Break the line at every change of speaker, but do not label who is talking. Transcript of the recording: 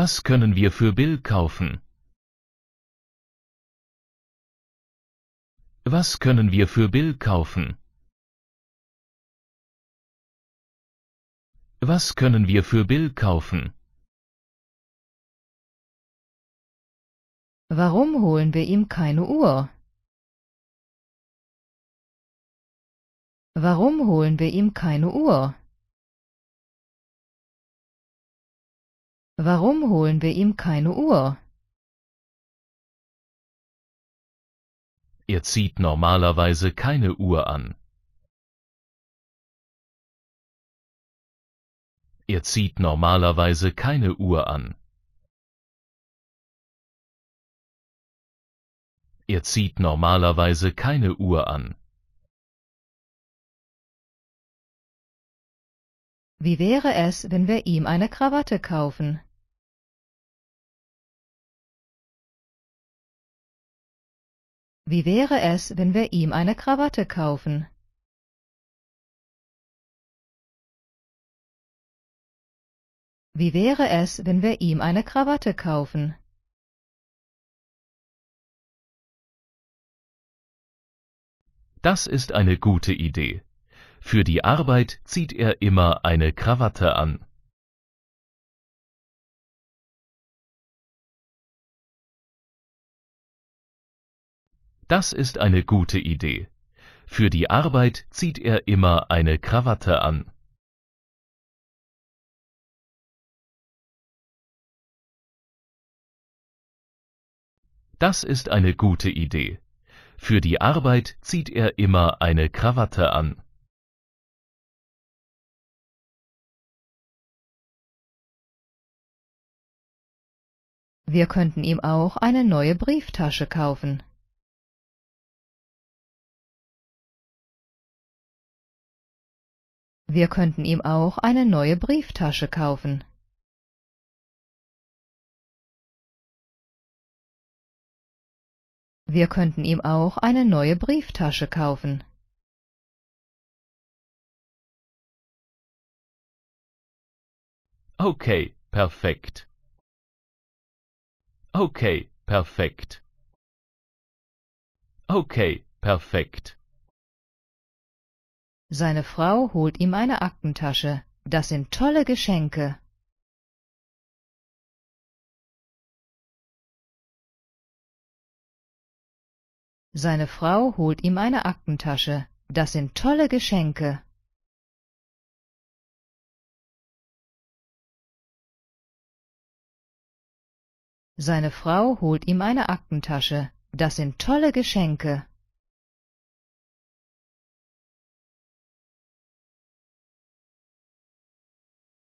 Was können wir für Bill kaufen? Was können wir für Bill kaufen? Was können wir für Bill kaufen? Warum holen wir ihm keine Uhr? Warum holen wir ihm keine Uhr? Warum holen wir ihm keine Uhr?
Er zieht normalerweise keine Uhr an. Er zieht normalerweise keine Uhr
an. Er
zieht normalerweise keine Uhr an.
Wie wäre es, wenn wir ihm eine Krawatte kaufen? Wie wäre es, wenn wir ihm eine Krawatte kaufen? Wie wäre es, wenn wir ihm eine Krawatte kaufen?
Das ist eine gute Idee. Für die Arbeit zieht er immer eine Krawatte an. Das ist eine gute Idee. Für die Arbeit zieht er immer eine Krawatte an. Das ist eine gute Idee. Für die Arbeit zieht er immer eine Krawatte an.
Wir könnten ihm auch eine neue Brieftasche kaufen. Wir könnten ihm auch eine neue Brieftasche kaufen. Wir könnten ihm auch eine neue Brieftasche kaufen. Okay, perfekt. Okay, perfekt.
Okay, perfekt.
Seine Frau holt ihm eine Aktentasche. Das sind tolle Geschenke. Seine Frau holt ihm eine Aktentasche. Das sind tolle Geschenke. Seine Frau holt ihm eine Aktentasche. Das sind tolle Geschenke.